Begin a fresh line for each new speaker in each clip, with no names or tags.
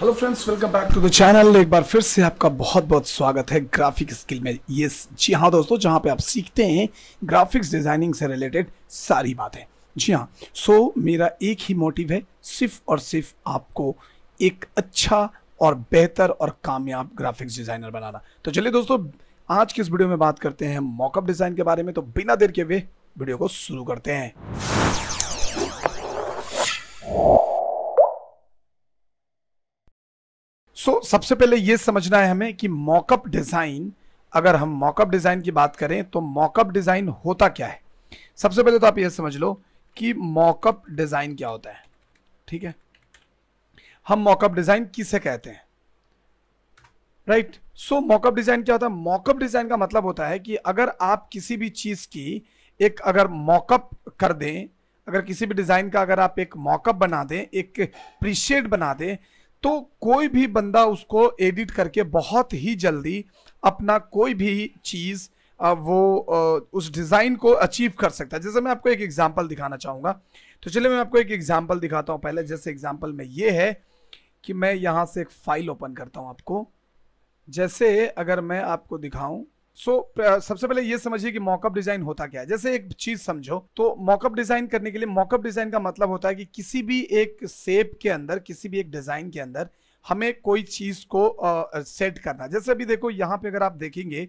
hello friends welcome back to the channel एक बार फिर से आपका बहुत बहुत स्वागत है ग्राफिक स्किल में ये जी हाँ दोस्तों जहाँ पे आप सीखते हैं ग्राफिक्स डिज़ाइनिंग से रिलेटेड सारी बातें जी हाँ सो so, मेरा एक ही मोटिव है सिर्फ और सिर्फ आपको एक अच्छा और बेहतर और कामयाब ग्राफिक्स डिज़ाइनर बनाना तो चलिए दोस्तों आज की इस वीडियो में बात करते हैं मॉकअप डिज़ाइन के बारे में तो बिना देर के वे वीडियो को शुरू करते हैं सो so, सबसे पहले ये समझना है हमें कि मॉकअप डिज़ाइन अगर हम मॉकअप डिज़ाइन की बात करें तो मॉकअप डिज़ाइन होता क्या है सबसे पहले तो आप यह समझ लो कि मॉकअप डिज़ाइन क्या होता है ठीक है हम मॉकअप डिज़ाइन किसे कहते हैं राइट सो मॉकअप डिज़ाइन क्या होता है मॉकअप डिज़ाइन का मतलब होता है कि अगर आप किसी भी चीज़ की एक अगर मॉकअप कर दें अगर किसी भी डिज़ाइन का अगर आप एक मॉकअप बना दें एक प्रीशेड बना दें तो कोई भी बंदा उसको एडिट करके बहुत ही जल्दी अपना कोई भी चीज़ वो उस डिज़ाइन को अचीव कर सकता है जैसे मैं आपको एक एग्जाम्पल दिखाना चाहूँगा तो चलिए मैं आपको एक एग्जाम्पल दिखाता हूँ पहले जैसे एग्जाम्पल में ये है कि मैं यहाँ से एक फाइल ओपन करता हूँ आपको जैसे अगर मैं आपको दिखाऊँ सो uh, सबसे पहले ये समझिए कि मॉकअप डिजाइन होता क्या है जैसे एक चीज समझो तो मॉकअप डिजाइन करने के लिए मॉकअप डिजाइन का मतलब होता है कि किसी भी एक सेप के अंदर किसी भी एक डिजाइन के अंदर हमें कोई चीज को सेट uh, करना जैसे अभी देखो यहाँ पे अगर आप देखेंगे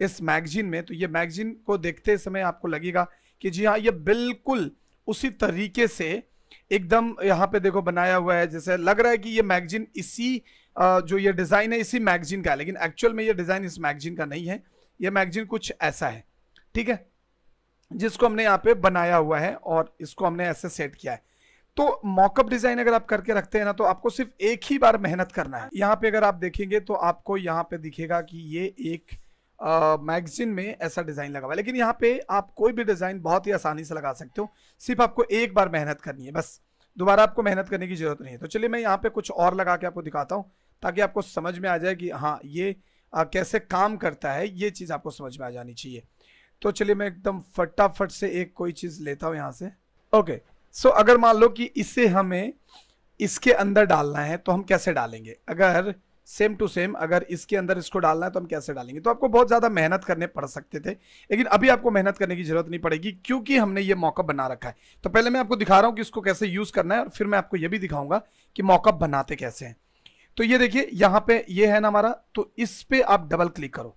इस मैगजीन में तो ये मैगजीन को देखते समय आपको लगेगा कि जी हाँ ये बिल्कुल उसी तरीके से एकदम यहाँ पे देखो बनाया हुआ है जैसे लग रहा है कि ये मैगजीन इसी uh, जो ये डिज़ाइन है इसी मैगजीन का है लेकिन एक्चुअल में ये डिज़ाइन इस मैगजीन का नहीं है ये मैगजीन कुछ ऐसा है ठीक है जिसको हमने यहाँ पे बनाया हुआ है और इसको हमने ऐसे सेट किया है तो मॉकअप डिजाइन अगर आप करके रखते हैं ना तो आपको सिर्फ एक ही बार मेहनत करना है यहाँ पे अगर आप देखेंगे तो आपको यहाँ पे दिखेगा कि ये एक मैगजीन में ऐसा डिज़ाइन लगा हुआ लेकिन यहाँ पे आप कोई भी डिज़ाइन बहुत ही आसानी से लगा सकते हो सिर्फ आपको एक बार मेहनत करनी है बस दोबारा आपको मेहनत करने की जरूरत नहीं है तो चलिए मैं यहाँ पे कुछ और लगा के आपको दिखाता हूँ ताकि आपको समझ में आ जाए कि हाँ ये कैसे काम करता है ये चीज़ आपको समझ में आ जानी चाहिए तो चलिए मैं एकदम फटाफट से एक कोई चीज़ लेता हूँ यहाँ से ओके सो अगर मान लो कि इसे हमें इसके अंदर डालना है तो हम कैसे डालेंगे अगर सेम टू सेम अगर इसके अंदर इसको डालना है तो हम कैसे डालेंगे तो आपको बहुत ज़्यादा मेहनत करने पड़ सकते थे लेकिन अभी आपको मेहनत करने की जरूरत नहीं पड़ेगी क्योंकि हमने ये मॉकअप बना रखा है तो पहले मैं आपको दिखा रहा हूँ कि इसको कैसे यूज़ करना है और फिर मैं आपको ये भी दिखाऊंगा कि मॉकअप बनाते कैसे हैं तो ये देखिए यहाँ पे ये है ना हमारा तो इस पे आप डबल क्लिक करो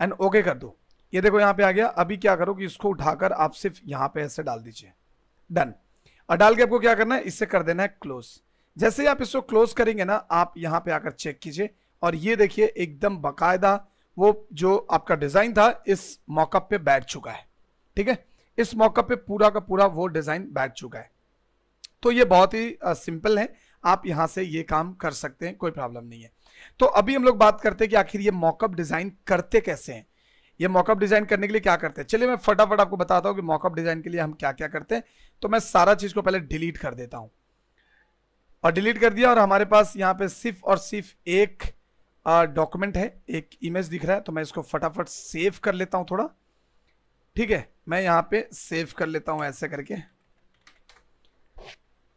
एंड ओके कर दो ये देखो यहाँ पे आ गया अभी क्या करो कि इसको उठाकर आप सिर्फ यहाँ पे ऐसे डाल दीजिए डन और डाल के आपको क्या करना है इससे कर देना है क्लोज जैसे ही आप इसको क्लोज करेंगे ना आप यहाँ पे आकर चेक कीजिए और ये देखिए एकदम बाकायदा वो जो आपका डिजाइन था इस मॉकअप पे बैठ चुका है ठीक है इस मॉकअप पे पूरा का पूरा वो डिजाइन बैठ चुका है तो ये बहुत ही सिंपल है आप यहां से ये काम कर सकते हैं कोई प्रॉब्लम नहीं है तो अभी हम लोग बात करते हैं कि आखिर ये मॉकअप डिजाइन करते कैसे हैं ये मॉकअप डिजाइन करने के लिए क्या करते हैं चलिए मैं फटाफट आपको बताता हूं कि मॉकअप डिजाइन के लिए हम क्या क्या करते हैं तो मैं सारा चीज को पहले डिलीट कर देता हूं और डिलीट कर दिया और हमारे पास यहाँ पे सिर्फ और सिर्फ एक डॉक्यूमेंट है एक इमेज दिख रहा है तो मैं इसको फटाफट सेव कर लेता हूँ थोड़ा ठीक है मैं यहाँ पे सेव कर लेता हूँ ऐसे करके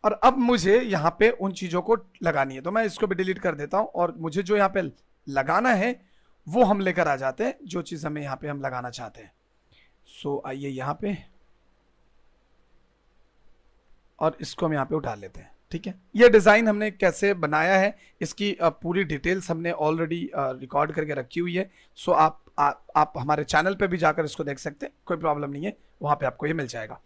और अब मुझे यहाँ पे उन चीज़ों को लगानी है तो मैं इसको भी डिलीट कर देता हूँ और मुझे जो यहाँ पे लगाना है वो हम लेकर आ जाते हैं जो चीज़ हमें यहाँ पे हम लगाना चाहते हैं सो so, आइए यहाँ पे और इसको हम यहाँ पे उठा लेते हैं ठीक है ये डिज़ाइन हमने कैसे बनाया है इसकी पूरी डिटेल्स हमने ऑलरेडी रिकॉर्ड करके रखी हुई है सो so, आप, आप आप हमारे चैनल पे भी जाकर इसको देख सकते हैं कोई प्रॉब्लम नहीं है वहां पे आपको ये मिल जाएगा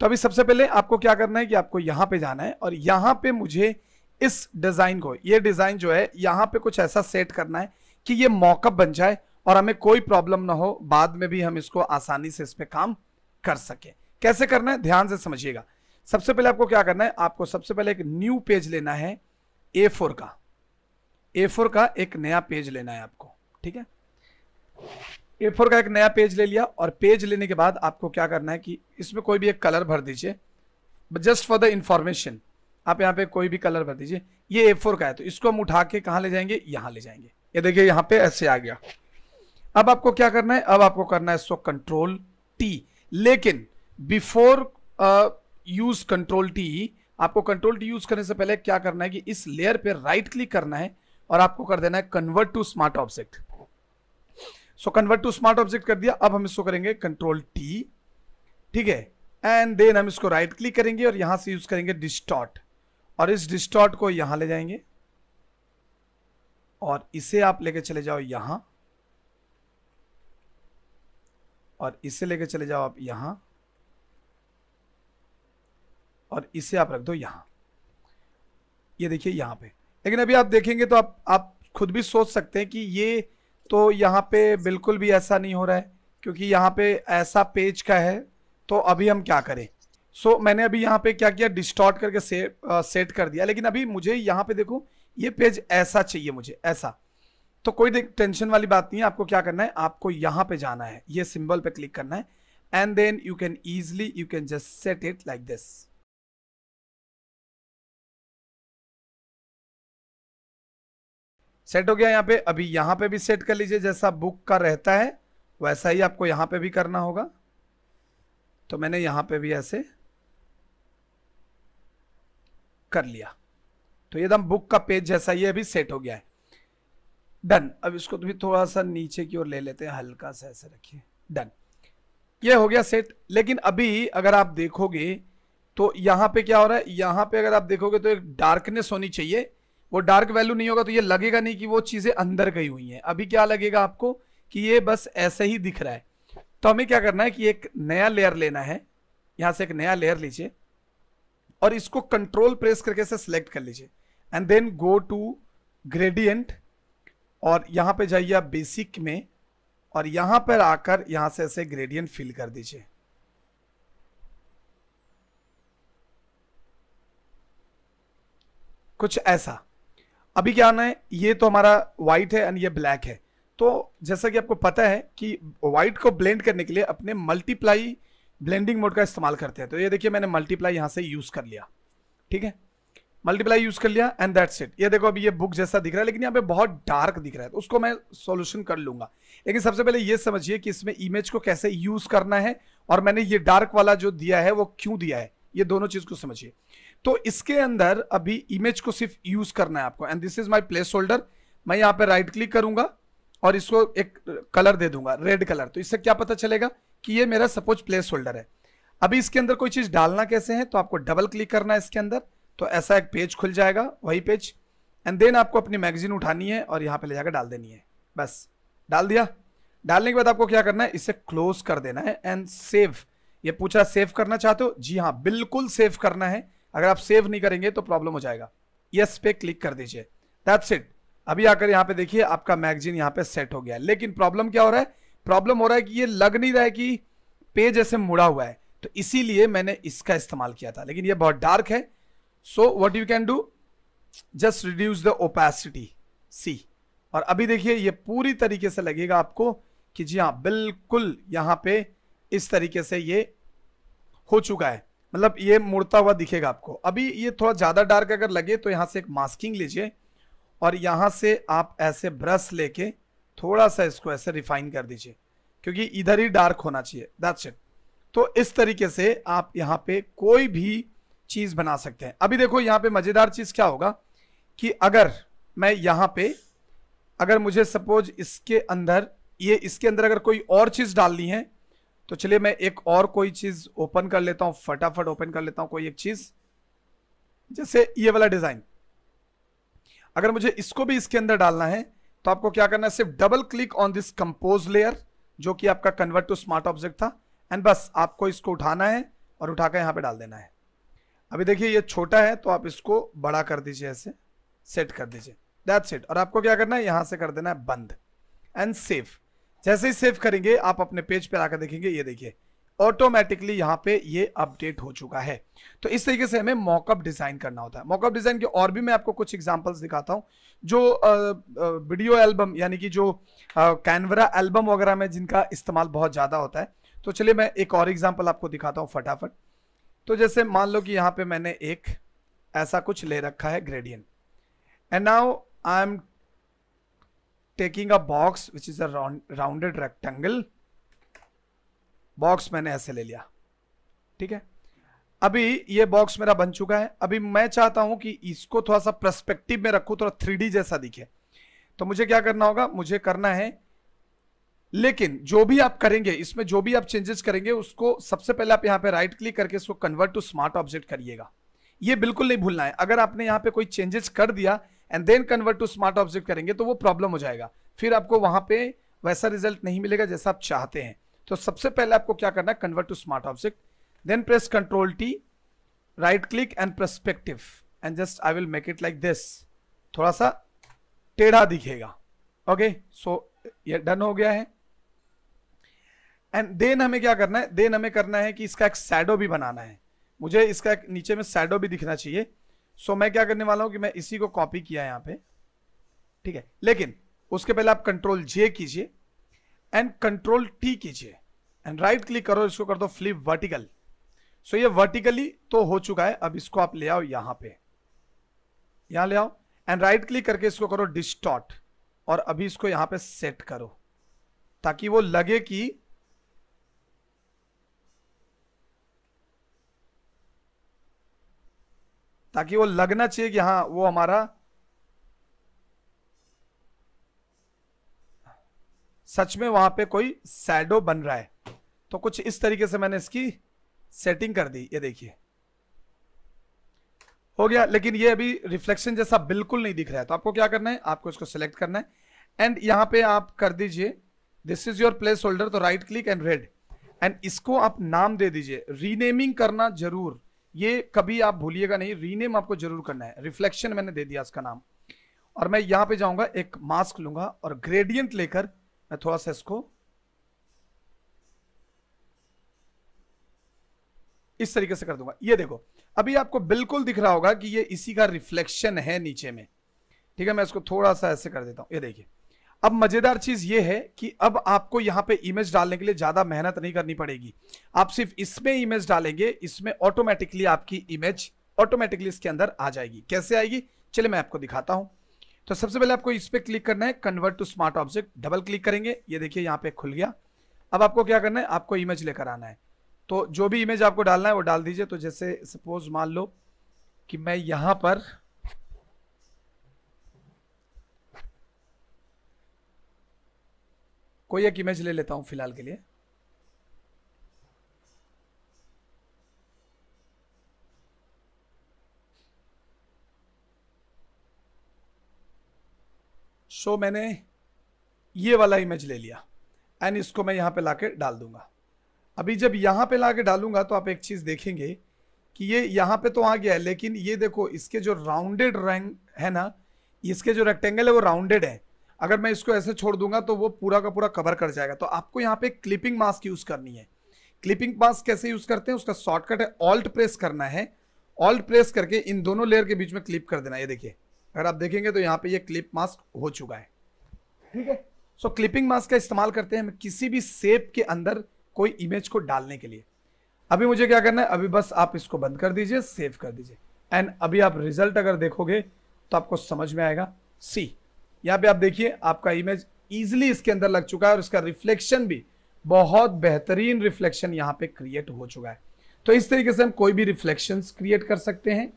तो अभी सबसे पहले आपको क्या करना है कि आपको यहां पे जाना है और यहां पे मुझे इस डिज़ाइन को ये डिज़ाइन जो है यहां पे कुछ ऐसा सेट करना है कि ये मॉकअप बन जाए और हमें कोई प्रॉब्लम ना हो बाद में भी हम इसको आसानी से इस पर काम कर सके कैसे करना है ध्यान से समझिएगा सबसे पहले आपको क्या करना है आपको सबसे पहले एक न्यू पेज लेना है ए फोर का ए फोर का एक नया पेज लेना है आपको ठीक है ए फोर का एक नया पेज ले लिया और पेज लेने के बाद आपको क्या करना है कि इसमें कोई भी एक कलर भर दीजिए जस्ट फॉर द इंफॉर्मेशन आप यहाँ पे कोई भी कलर भर दीजिए ये ए फोर का है तो इसको हम उठा के कहाँ ले जाएंगे यहाँ ले जाएंगे ये देखिए यहाँ पे ऐसे आ गया अब आपको क्या करना है अब आपको करना है इसको कंट्रोल टी लेकिन बिफोर यूज कंट्रोल टी आपको कंट्रोल टी यूज करने से पहले क्या करना है कि इस लेयर पे राइट क्लिक करना है और आपको कर देना है convert to smart object so convert to smart object कर दिया अब हम इसको करेंगे कंट्रोल टी ठीक है एंड देन हम इसको राइट right क्लिक करेंगे और यहां से यूज करेंगे डिस्टॉट और इस डिस्टॉट को यहां ले जाएंगे और इसे आप लेके चले जाओ यहां और इसे लेके चले जाओ आप यहां और इसे आप रख दो यहां ये यह देखिए यहां पे लेकिन अभी आप देखेंगे तो आप आप खुद भी सोच सकते हैं कि ये तो यहाँ पे बिल्कुल भी ऐसा नहीं हो रहा है क्योंकि यहाँ पे ऐसा पेज का है तो अभी हम क्या करें सो so, मैंने अभी यहाँ पे क्या किया डिस्टॉर्ट करके से, आ, सेट कर दिया लेकिन अभी मुझे यहाँ पे देखो ये पेज ऐसा चाहिए मुझे ऐसा तो कोई टेंशन वाली बात नहीं है आपको क्या करना है आपको यहाँ पे जाना है ये सिंबल पे क्लिक करना है and then you can easily you can just set it like this set हो गया यहाँ पे अभी यहाँ पे भी सेट कर लीजिए जैसा बुक का रहता है वैसा ही आपको यहाँ पे भी करना होगा तो मैंने यहाँ पे भी ऐसे कर लिया तो एकदम बुक का पेज जैसा ये अभी सेट हो गया है डन अब इसको तो भी थोड़ा सा नीचे की ओर ले लेते हैं हल्का सा ऐसे रखिए डन ये हो गया सेट लेकिन अभी अगर आप देखोगे तो यहाँ पे क्या हो रहा है यहाँ पे अगर आप देखोगे तो एक डार्कनेस होनी चाहिए वो डार्क वैल्यू नहीं होगा तो ये लगेगा नहीं कि वो चीज़ें अंदर गई हुई हैं अभी क्या लगेगा आपको कि ये बस ऐसे ही दिख रहा है तो हमें क्या करना है कि एक नया लेयर लेना है यहां से एक नया लेयर लीजिए और इसको कंट्रोल प्रेस करके से सिलेक्ट कर लीजिए and then go to gradient और यहां पे जाइए आप बेसिक में और यहां पर आकर यहां से ऐसे ग्रेडियंट फिल कर दीजिए कुछ ऐसा अभी क्या आना है ये तो हमारा व्हाइट है एंड ये ब्लैक है तो जैसा कि आपको पता है कि व्हाइट को ब्लेंड करने के लिए अपने मल्टीप्लाई ब्लेंडिंग मोड का इस्तेमाल करते हैं तो ये देखिए मैंने मल्टीप्लाई यहाँ से यूज़ कर लिया ठीक है मल्टीप्लाई यूज़ कर लिया एंड दैट्स इट ये देखो अभी ये बुक जैसा दिख रहा है लेकिन यहाँ पे बहुत डार्क दिख रहा है तो उसको मैं सोल्यूशन कर लूंगा लेकिन सबसे पहले ये समझिए कि इसमें इमेज को कैसे यूज़ करना है और मैंने ये डार्क वाला जो दिया है वो क्यों दिया है ये दोनों चीज़ को समझिए तो इसके अंदर अभी इमेज को सिर्फ यूज करना है आपको and this is my placeholder मैं यहाँ पे राइट क्लिक करूंगा और इसको एक कलर दे दूंगा रेड कलर तो इससे क्या पता चलेगा कि ये मेरा सपोज प्लेस होल्डर है अभी इसके अंदर कोई चीज डालना कैसे है तो आपको डबल क्लिक करना है इसके अंदर तो ऐसा एक पेज खुल जाएगा वही पेज एंड देन आपको अपनी मैगजीन उठानी है और यहाँ पे ले जाकर डाल देनी है बस डाल दिया डालने के बाद आपको क्या करना है इसे क्लोज कर देना है एंड सेव ये पूछा सेव करना चाहते हो जी हाँ बिल्कुल सेव करना है अगर आप सेव नहीं करेंगे तो प्रॉब्लम हो जाएगा यस पे क्लिक कर दीजिए दैट्स इट अभी आकर यहाँ पे देखिए आपका मैगजीन यहाँ पे सेट हो गया लेकिन प्रॉब्लम क्या हो रहा है प्रॉब्लम हो रहा है कि ये लग नहीं रहा है कि पेज ऐसे मुड़ा हुआ है तो इसीलिए मैंने इसका इस्तेमाल किया था लेकिन ये बहुत डार्क है so what you can do just reduce the opacity सी और अभी देखिए ये पूरी तरीके से लगेगा आपको कि जी हाँ बिल्कुल यहाँ पे इस तरीके से ये हो चुका है मतलब ये मुड़ता हुआ दिखेगा आपको अभी ये थोड़ा ज़्यादा डार्क अगर लगे तो यहाँ से एक मास्किंग लीजिए और यहाँ से आप ऐसे ब्रश लेके थोड़ा सा इसको ऐसे रिफाइन कर दीजिए क्योंकि इधर ही डार्क होना चाहिए दैट्स इट तो इस तरीके से आप यहाँ पे कोई भी चीज़ बना सकते हैं अभी देखो यहाँ पे मज़ेदार चीज़ क्या होगा कि अगर मैं यहाँ पे अगर मुझे सपोज इसके अंदर ये इसके अंदर अगर कोई और चीज़ डालनी है तो चलिए मैं एक और कोई चीज ओपन कर लेता हूं फटाफट ओपन कर लेता हूं कोई एक चीज जैसे ये वाला डिजाइन अगर मुझे इसको भी इसके अंदर डालना है तो आपको क्या करना है सिर्फ double click on this compose layer जो कि आपका कन्वर्ट टू स्मार्ट ऑब्जेक्ट था एंड बस आपको इसको उठाना है और उठाकर यहां पे डाल देना है अभी देखिए ये छोटा है तो आप इसको बड़ा कर दीजिए ऐसे सेट कर दीजिए दैट सेट और आपको क्या करना है यहां से कर देना है बंद एंड सेफ जैसे ही सेव करेंगे आप अपने पेज पर आकर देखेंगे ये देखिए ऑटोमेटिकली यहाँ पे ये अपडेट हो चुका है तो इस तरीके से हमें मॉकअप डिज़ाइन करना होता है मॉकअप डिज़ाइन के और भी मैं आपको कुछ एग्जांपल्स दिखाता हूँ जो वीडियो एल्बम यानी कि जो कैनवरा एल्बम वगैरह में जिनका इस्तेमाल बहुत ज़्यादा होता है तो चलिए मैं एक और एग्जाम्पल आपको दिखाता हूँ फटाफट तो जैसे मान लो कि यहाँ पे मैंने एक ऐसा कुछ ले रखा है gradient and now I am taking a box which is a round, box मैंने ऐसे ले लिया ठीक है अभी ये बॉक्स मेरा बन चुका है अभी मैं चाहता हूं कि इसको थोड़ा सा प्रस्पेक्टिव में रखू थोड़ा थ्री जैसा दिखे तो मुझे क्या करना होगा मुझे करना है लेकिन जो भी आप करेंगे इसमें जो भी आप चेंजेस करेंगे उसको सबसे पहले आप यहां पे राइट क्लिक करके इसको कन्वर्ट टू स्मार्ट ऑब्जेक्ट करिएगा ये बिल्कुल नहीं भूलना है अगर आपने यहां पे कोई चेंजेस कर दिया and then convert to smart object करेंगे तो वो प्रॉब्लम हो जाएगा फिर आपको वहां पे वैसा रिजल्ट नहीं मिलेगा जैसा आप चाहते हैं तो सबसे पहले आपको क्या करना है convert to smart object then press control T right click and perspective and just I will make it like this थोड़ा सा टेढ़ा दिखेगा ओके सो ये डन हो गया है एंड देन हमें क्या करना है देन हमें करना है कि इसका एक सैडो भी बनाना है मुझे इसका एक नीचे में सैडो भी दिखना चाहिए सो मैं क्या करने वाला हूं कि मैं इसी को कॉपी किया यहां पे ठीक है लेकिन उसके पहले आप कंट्रोल जे कीजिए एंड कंट्रोल टी कीजिए एंड राइट क्लिक करो इसको कर दो फ्लिप वर्टिकल सो ये वर्टिकली तो हो चुका है अब इसको आप ले आओ यहां पे यहां ले आओ एंड राइट क्लिक करके इसको करो डिस्टॉट और अभी इसको यहां पे सेट करो ताकि वो लगे कि ताकि वो लगना चाहिए कि हाँ वो हमारा सच में वहां पे कोई सैडो बन रहा है तो कुछ इस तरीके से मैंने इसकी सेटिंग कर दी ये देखिए हो गया लेकिन ये अभी रिफ्लेक्शन जैसा बिल्कुल नहीं दिख रहा है तो आपको क्या करना है आपको इसको सिलेक्ट करना है एंड यहां पे आप कर दीजिए this is your placeholder तो right click and red and इसको आप नाम दे दीजिए रीनेमिंग करना जरूर ये कभी आप भूलिएगा नहीं रीनेम आपको जरूर करना है रिफ्लेक्शन मैंने दे दिया इसका नाम और मैं यहां पे जाऊंगा एक मास्क लूंगा और ग्रेडियंट लेकर मैं थोड़ा सा इसको इस तरीके से कर दूंगा ये देखो अभी आपको बिल्कुल दिख रहा होगा कि ये इसी का रिफ्लेक्शन है नीचे में ठीक है मैं इसको थोड़ा सा ऐसे कर देता हूं ये देखिए अब मजेदार चीज ये है कि अब आपको यहाँ पे इमेज डालने के लिए ज्यादा मेहनत नहीं करनी पड़ेगी आप सिर्फ इसमें इमेज डालेंगे इसमें ऑटोमेटिकली आपकी इमेज ऑटोमेटिकली इसके अंदर आ जाएगी कैसे आएगी चलिए मैं आपको दिखाता हूं तो सबसे पहले आपको इस पर क्लिक करना है convert to smart object double click करेंगे ये देखिए यहाँ पे खुल गया अब आपको क्या करना है आपको इमेज लेकर आना है तो जो भी इमेज आपको डालना है वो डाल दीजिए तो जैसे सपोज मान लो कि मैं यहाँ पर कोई एक इमेज ले लेता हूं फिलहाल के लिए सो so, मैंने ये वाला इमेज ले लिया एंड इसको मैं यहां पे लाके डाल दूंगा अभी जब यहां पे लाके डालूंगा तो आप एक चीज़ देखेंगे कि ये यहां पे तो आ गया है लेकिन ये देखो इसके जो राउंडेड रंग है ना इसके जो रेक्टेंगल है वो राउंडेड है अगर मैं इसको ऐसे छोड़ दूंगा तो वो पूरा का पूरा कवर कर जाएगा तो आपको यहाँ पे क्लिपिंग मास्क यूज करनी है क्लिपिंग मास्क कैसे यूज करते हैं उसका शॉर्टकट है ऑल्ट प्रेस करना है ऑल्ट प्रेस करके इन दोनों लेयर के बीच में क्लिप कर देना ये देखिए अगर आप देखेंगे तो यहाँ पे ये क्लिप मास्क हो चुका है ठीक है सो क्लिपिंग मास्क का इस्तेमाल करते हैं हम किसी भी सेप के अंदर कोई इमेज को डालने के लिए अभी मुझे क्या करना है अभी बस आप इसको बंद कर दीजिए सेव कर दीजिए एंड अभी आप रिजल्ट अगर देखोगे तो आपको समझ में आएगा सी यहाँ पे आप देखिए आपका इमेज इजिली इसके अंदर लग चुका है और इसका रिफ्लेक्शन भी बहुत बेहतरीन रिफ्लेक्शन यहाँ पे क्रिएट हो चुका है तो इस तरीके से हम कोई भी रिफ्लेक्शन क्रिएट कर सकते हैं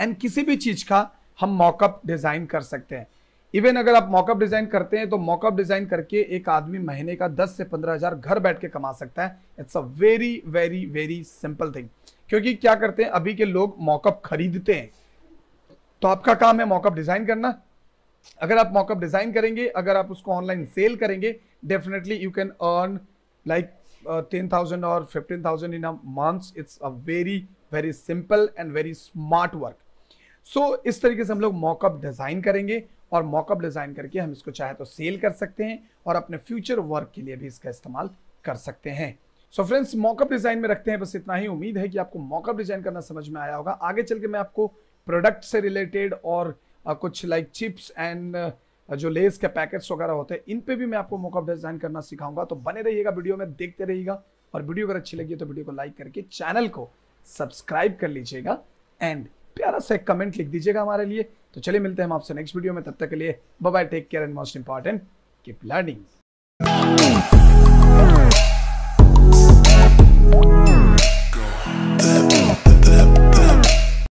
एंड किसी भी चीज का हम मॉकअप डिजाइन कर सकते हैं इवन अगर आप मॉकअप डिजाइन करते हैं तो मॉकअप डिजाइन करके एक आदमी महीने का दस से पंद्रह हजार घर बैठ के कमा सकता है it's a very very very simple thing क्योंकि क्या करते हैं अभी के लोग मॉकअप खरीदते हैं तो आपका काम है मॉकअप डिजाइन करना अगर आप मॉकअप डिजाइन करेंगे अगर आप उसको ऑनलाइन सेल करेंगे definitely you can earn like ten thousand or fifteen thousand in a months it's a very very simple and very smart work so इस तरीके से हम लोग मॉकअप डिजाइन करेंगे और मॉकअप डिजाइन करके हम इसको चाहे तो सेल कर सकते हैं और अपने फ्यूचर वर्क के लिए भी इसका इस्तेमाल कर सकते हैं सो फ्रेंड्स मॉकअप डिजाइन में रखते हैं बस इतना ही उम्मीद है कि आपको मॉकअप डिजाइन करना समझ में आया होगा आगे चल के मैं आपको प्रोडक्ट से रिलेटेड और कुछ लाइक चिप्स एंड जो लेस के पैकेट्स वगैरह होते हैं इन पे भी मैं आपको मोकअप डिज़ाइन करना सिखाऊंगा तो बने रहिएगा वीडियो में देखते रहिएगा और वीडियो अगर अच्छी लगी तो वीडियो को लाइक करके चैनल को सब्सक्राइब कर लीजिएगा एंड प्यारा सा एक कमेंट लिख दीजिएगा हमारे लिए तो चलिए मिलते हैं हम आपसे नेक्स्ट वीडियो में तब तक के लिए bye take care and most important keep learning